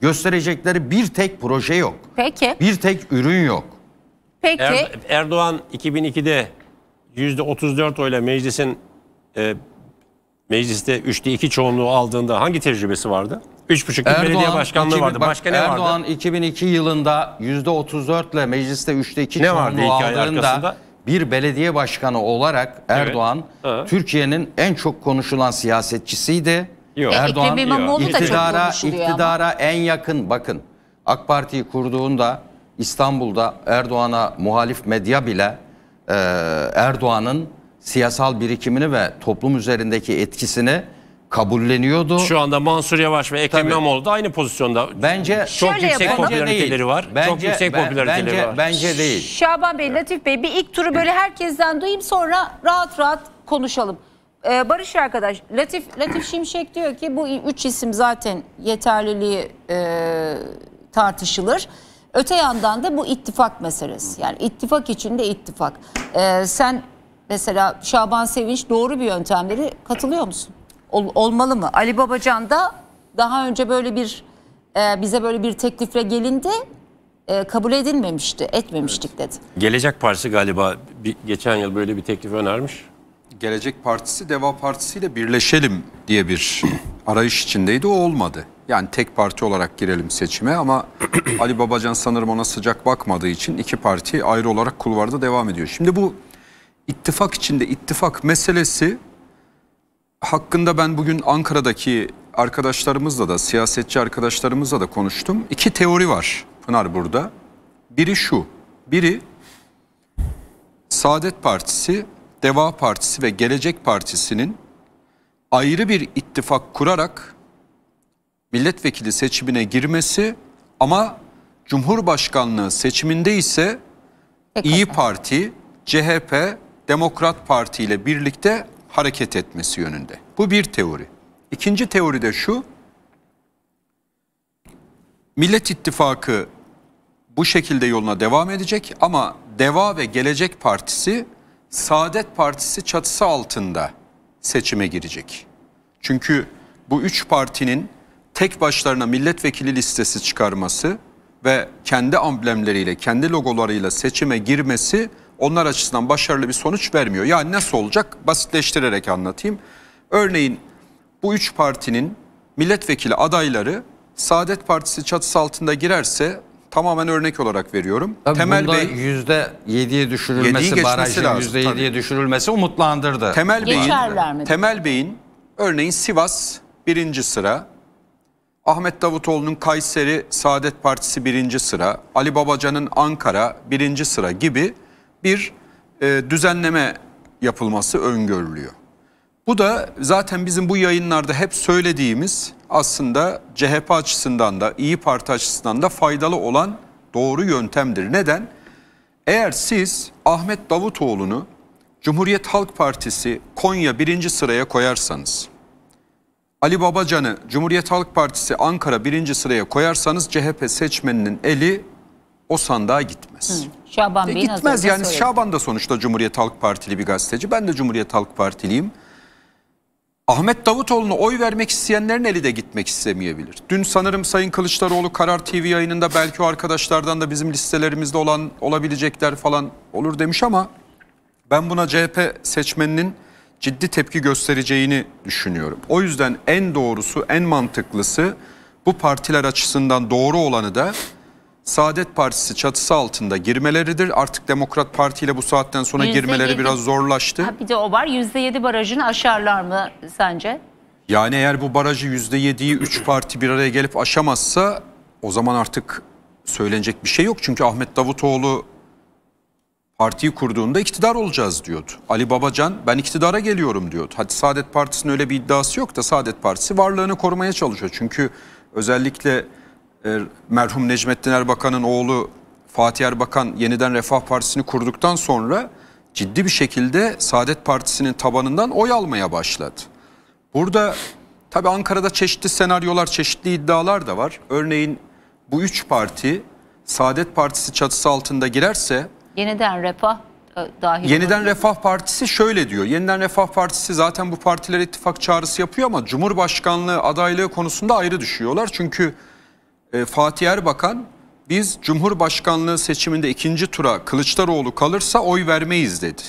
gösterecekleri bir tek proje yok. Peki. Bir tek ürün yok. Peki. Er, Erdoğan 2002'de %34 oyla meclisin e, mecliste 3'te 2 çoğunluğu aldığında hangi tecrübesi vardı? 3,5 Erdoğan, belediye başkanlığı 2000, vardı. Başka ne vardı? Erdoğan 2002 yılında %34 ile mecliste 3'te 2 ne çoğunluğu vardı aldığında bir belediye başkanı olarak Erdoğan evet. Türkiye'nin en çok konuşulan siyasetçisiydi. Yok. Erdoğan, Ekrem İmamoğlu da iktidara, çok iktidara ama. en yakın bakın AK Parti'yi kurduğunda İstanbul'da Erdoğan'a muhalif medya bile e, Erdoğan'ın siyasal birikimini ve toplum üzerindeki etkisini kabulleniyordu. Şu anda Mansur Yavaş ve Ekrem İmamoğlu da aynı pozisyonda. Bence çok Şöyle yüksek yapalım. popülariteleri var. Bence, çok yüksek ben, popülariteleri var. Bence değil. Şaban Bey, Latif Bey bir ilk turu böyle herkesten duyayım sonra rahat rahat konuşalım. Ee, Barış arkadaş Latif Latif Şimşek diyor ki bu üç isim zaten yeterliliği e, tartışılır. Öte yandan da bu ittifak meselesi. Yani ittifak içinde ittifak. Ee, sen mesela Şaban Sevinç doğru bir yöntemleri katılıyor musun? Ol, olmalı mı? Ali Babacan da daha önce böyle bir e, bize böyle bir teklifle gelindi e, kabul edilmemişti, etmemiştik dedi. Gelecek Partisi galiba bir, geçen yıl böyle bir teklif önermiş. Gelecek Partisi Deva Partisi ile birleşelim diye bir arayış içindeydi. O olmadı. Yani tek parti olarak girelim seçime ama Ali Babacan sanırım ona sıcak bakmadığı için iki parti ayrı olarak kulvarda devam ediyor. Şimdi bu ittifak içinde ittifak meselesi hakkında ben bugün Ankara'daki arkadaşlarımızla da siyasetçi arkadaşlarımızla da konuştum. İki teori var Pınar burada. Biri şu. Biri Saadet Partisi Deva Partisi ve Gelecek Partisi'nin ayrı bir ittifak kurarak milletvekili seçimine girmesi ama Cumhurbaşkanlığı seçiminde ise İyi Parti, CHP, Demokrat Parti ile birlikte hareket etmesi yönünde. Bu bir teori. İkinci teori de şu. Millet İttifakı bu şekilde yoluna devam edecek ama Deva ve Gelecek Partisi Saadet Partisi çatısı altında seçime girecek. Çünkü bu üç partinin tek başlarına milletvekili listesi çıkarması ve kendi amblemleriyle, kendi logolarıyla seçime girmesi onlar açısından başarılı bir sonuç vermiyor. Yani nasıl olacak? Basitleştirerek anlatayım. Örneğin bu üç partinin milletvekili adayları Saadet Partisi çatısı altında girerse Tamamen örnek olarak veriyorum. Tabii Temel Bey yüzde yediye düşürülmesi barajın yüzde yediye düşürülmesi umutlandırdı. Temel Bey'in Temel Bey'in örneğin Sivas birinci sıra, Ahmet Davutoğlu'nun Kayseri Saadet Partisi birinci sıra, Ali Babacan'ın Ankara birinci sıra gibi bir e, düzenleme yapılması öngörülüyor. Bu da zaten bizim bu yayınlarda hep söylediğimiz aslında CHP açısından da İyi Parti açısından da faydalı olan doğru yöntemdir. Neden? Eğer siz Ahmet Davutoğlu'nu Cumhuriyet Halk Partisi Konya birinci sıraya koyarsanız, Ali Babacan'ı Cumhuriyet Halk Partisi Ankara birinci sıraya koyarsanız CHP seçmeninin eli o sandığa gitmez. Hı. Şaban e, Bey'in Gitmez yani Şaban da sonuçta Cumhuriyet Halk Partili bir gazeteci. Ben de Cumhuriyet Halk Partiliyim. Ahmet Davutoğlu'na oy vermek isteyenlerin eli de gitmek istemeyebilir. Dün sanırım Sayın Kılıçdaroğlu Karar TV yayınında belki o arkadaşlardan da bizim listelerimizde olan olabilecekler falan olur demiş ama ben buna CHP seçmeninin ciddi tepki göstereceğini düşünüyorum. O yüzden en doğrusu, en mantıklısı bu partiler açısından doğru olanı da Saadet Partisi çatısı altında girmeleridir. Artık Demokrat Parti ile bu saatten sonra %7. girmeleri biraz zorlaştı. Ha, bir de o var. %7 barajını aşarlar mı sence? Yani eğer bu barajı %7'yi 3 parti bir araya gelip aşamazsa o zaman artık söylenecek bir şey yok. Çünkü Ahmet Davutoğlu partiyi kurduğunda iktidar olacağız diyordu. Ali Babacan ben iktidara geliyorum diyordu. Hadi Saadet Partisi'nin öyle bir iddiası yok da Saadet Partisi varlığını korumaya çalışıyor. Çünkü özellikle e, merhum Necmettin Erbakan'ın oğlu Fatih Erbakan yeniden Refah Partisi'ni kurduktan sonra ciddi bir şekilde Saadet Partisi'nin tabanından oy almaya başladı. Burada tabii Ankara'da çeşitli senaryolar, çeşitli iddialar da var. Örneğin bu üç parti Saadet Partisi çatısı altında girerse... Yeniden Refah e, dahil. Yeniden oluyor. Refah Partisi şöyle diyor. Yeniden Refah Partisi zaten bu partiler ittifak çağrısı yapıyor ama Cumhurbaşkanlığı adaylığı konusunda ayrı düşüyorlar. Çünkü e, Fatih Erbakan biz Cumhurbaşkanlığı seçiminde ikinci tura Kılıçdaroğlu kalırsa oy vermeyiz dedi.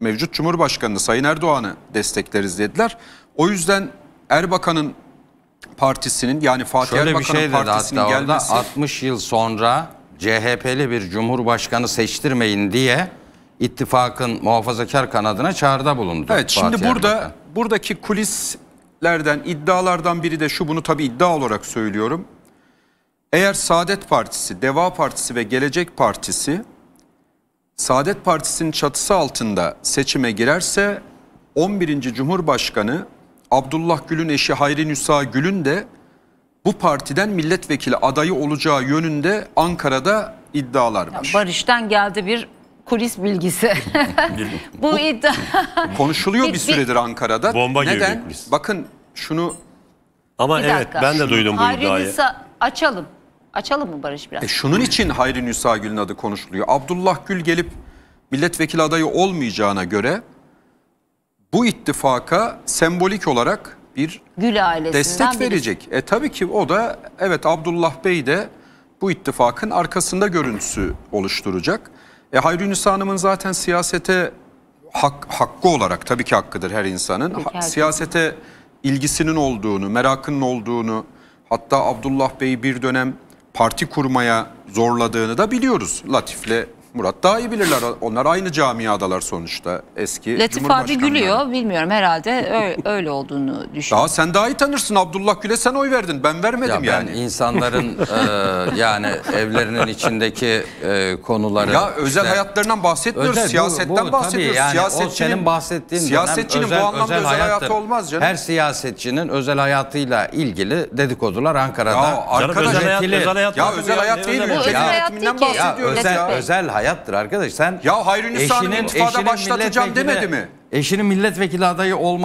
Mevcut Cumhurbaşkanı Sayın Erdoğan'ı destekleriz dediler. O yüzden Erbakan'ın partisinin yani Fatih Şöyle Erbakan'ın şey partisinin hatta gelmesi... 60 yıl sonra CHP'li bir cumhurbaşkanı seçtirmeyin diye ittifakın muhafazakar kanadına çağrıda bulundu. Evet Fatih şimdi burada Erbakan. buradaki kulislerden iddialardan biri de şu bunu tabi iddia olarak söylüyorum. Eğer Saadet Partisi, Deva Partisi ve Gelecek Partisi Saadet Partisi'nin çatısı altında seçime girerse 11. Cumhurbaşkanı Abdullah Gül'ün eşi Hayri Nusa Gül'ün de bu partiden milletvekili adayı olacağı yönünde Ankara'da iddialar var. Barış'tan geldi bir kulis bilgisi. bu iddia konuşuluyor bir süredir Ankara'da. Bomba Neden? Bakın şunu Ama Bir evet dakika. ben de duydum bu iddiayı. Hayri Nusa açalım. Açalım mı Barış biraz? E şunun için Hayri Nisa Gül'ün adı konuşuluyor. Abdullah Gül gelip milletvekili adayı olmayacağına göre bu ittifaka sembolik olarak bir Gül destek verecek. Birisi. E tabii ki o da evet Abdullah Bey de bu ittifakın arkasında görüntüsü oluşturacak. E Hayri Nisa Hanım'ın zaten siyasete hak, hakkı olarak tabii ki hakkıdır her insanın. Ha, siyasete ilgisinin olduğunu, merakının olduğunu hatta Abdullah Bey bir dönem parti kurmaya zorladığını da biliyoruz. Latif'le Murat daha iyi bilirler. Onlar aynı camiadalar sonuçta eski Latif abi gülüyor. Bilmiyorum herhalde öyle olduğunu düşünüyorum. Daha sen daha iyi tanırsın. Abdullah Gül'e sen oy verdin. Ben vermedim ya yani. Ben insanların e, yani evlerinin içindeki e, konuları. Ya özel hayatlarından bahsetmiyoruz. Özel, siyasetten bu, bu, bahsediyoruz. Yani siyasetçinin, senin bahsettiğin siyasetçinin özel, bu anlamda özel, özel hayatı olmaz canım. Her siyasetçinin özel hayatıyla ilgili dedikodular Ankara'da. Ya, arkadaş, özel hayat, özel hayat ya özel hayat değil. Özel hayat değil. özel hayat hayattır arkadaş. Sen Ya Hayri Nisa'nın mutfağda başlatacağım demedi mi? Eşinin milletvekili adayı olması